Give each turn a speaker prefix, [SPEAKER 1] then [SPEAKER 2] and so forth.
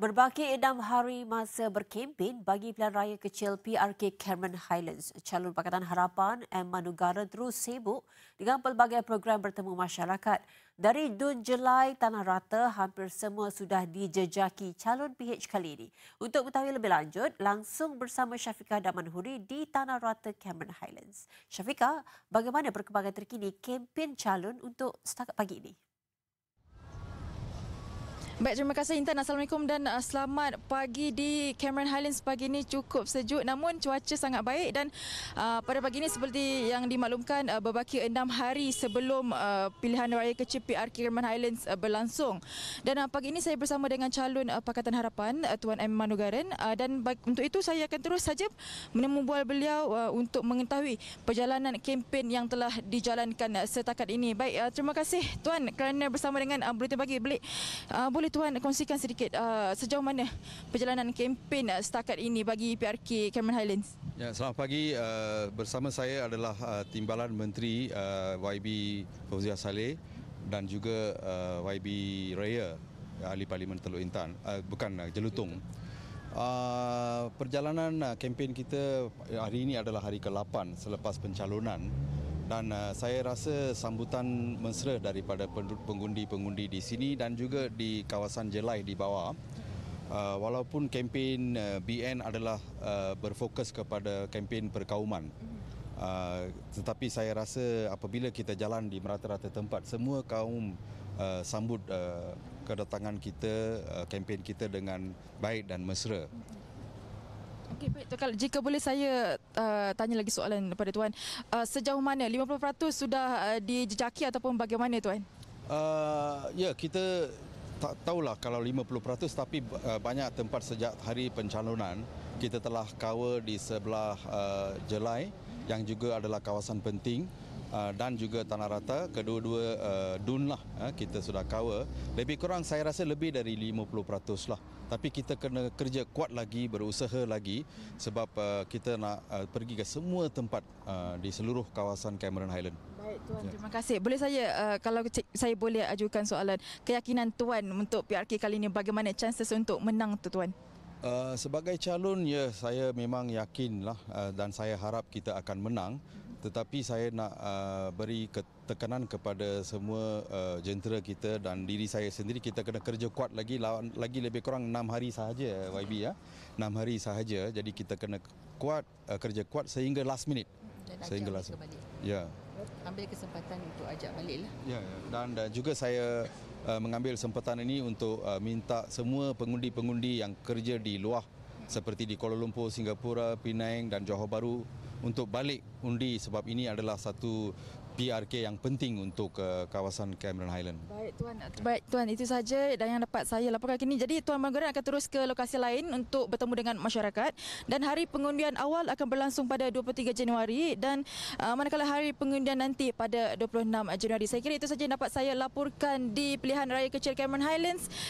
[SPEAKER 1] Berbaki enam hari masa berkempen bagi pilihan raya kecil PRK Cameron Highlands. Calon Pakatan Harapan M. Manugara terus sibuk dengan pelbagai program bertemu masyarakat. Dari Dun Jelai Tanah Rata, hampir semua sudah dijejaki calon PH kali ini. Untuk mengetahui lebih lanjut, langsung bersama Syafiqah Daman Huri di Tanah Rata Cameron Highlands. Syafiqah, bagaimana perkembangan terkini kempen calon untuk setakat pagi ini? Baik, terima kasih Intan. Assalamualaikum dan uh, selamat pagi di Cameron Highlands. Pagi ini cukup sejuk namun cuaca sangat baik dan uh, pada pagi ini seperti yang dimaklumkan uh, berbaki enam hari sebelum uh, pilihan raya kecil PR Cameron Highlands uh, berlangsung. Dan uh, pagi ini saya bersama dengan calon uh, Pakatan Harapan, uh, Tuan M. Manugaran uh, dan untuk itu saya akan terus saja menemubual beliau uh, untuk mengetahui perjalanan kempen yang telah dijalankan uh, setakat ini. Baik, uh, terima kasih Tuan kerana bersama dengan uh, Buletin Pagi. Boleh, uh, boleh boleh tuan kongsikan sedikit uh, sejauh mana perjalanan kempen uh, setakat ini bagi PRK Cameron Highlands?
[SPEAKER 2] Ya, selamat pagi. Uh, bersama saya adalah uh, timbalan Menteri uh, YB Fauziah Saleh dan juga uh, YB Raya uh, ahli Parlimen Teluk Intan, uh, bukan uh, Jelutong. Uh, perjalanan uh, kempen kita hari ini adalah hari ke-8 selepas pencalonan dan uh, saya rasa sambutan mesra daripada pengundi-pengundi di sini dan juga di kawasan Jelai di bawah uh, walaupun kempen uh, BN adalah uh, berfokus kepada kempen perkauman uh, tetapi saya rasa apabila kita jalan di merata-rata tempat semua kaum uh, sambut uh, kedatangan kita uh, kempen kita dengan baik dan mesra
[SPEAKER 1] Okey, Jika boleh saya uh, tanya lagi soalan kepada Tuan. Uh, sejauh mana 50% sudah uh, dijejaki ataupun bagaimana Tuan?
[SPEAKER 2] Uh, ya, yeah, kita tak tahulah kalau 50% tapi uh, banyak tempat sejak hari pencalonan kita telah kawal di sebelah uh, Jelai yang juga adalah kawasan penting Ah, dan juga tanah rata kedua-dua ah, dun lah ah, kita sudah cover lebih kurang saya rasa lebih dari 50% lah tapi kita kena kerja kuat lagi berusaha lagi sebab kita nak pergi ke semua tempat di seluruh kawasan Cameron Highland Baik tuan ya.
[SPEAKER 1] terima kasih boleh saya uh, kalau saya boleh ajukan soalan keyakinan tuan untuk PRK kali ini bagaimana chances untuk menang tu tuan
[SPEAKER 2] Uh, sebagai calon ya saya memang yakinlah uh, dan saya harap kita akan menang tetapi saya nak uh, beri tekanan kepada semua uh, jentera kita dan diri saya sendiri kita kena kerja kuat lagi lagi lebih kurang 6 hari sahaja YB ya 6 hari sahaja jadi kita kena kuat uh, kerja kuat sehingga last minute
[SPEAKER 1] dan sehingga last minute. ya ambil kesempatan untuk ajak baliklah
[SPEAKER 2] ya, ya dan dan juga saya uh, mengambil kesempatan ini untuk uh, minta semua pengundi-pengundi yang kerja di luar seperti di Kuala Lumpur, Singapura, Penang dan Johor Bahru untuk balik undi sebab ini adalah satu PRK yang penting untuk uh, kawasan Cameron Highland. Baik
[SPEAKER 1] tuan, baik tuan itu saja dan yang dapat saya laporkan kini. Jadi tuan Margaret akan terus ke lokasi lain untuk bertemu dengan masyarakat dan hari pengundian awal akan berlangsung pada 23 Januari dan uh, manakala hari pengundian nanti pada 26 Januari. Saya kira itu saja yang dapat saya laporkan di pilihan raya kecil Cameron Highlands.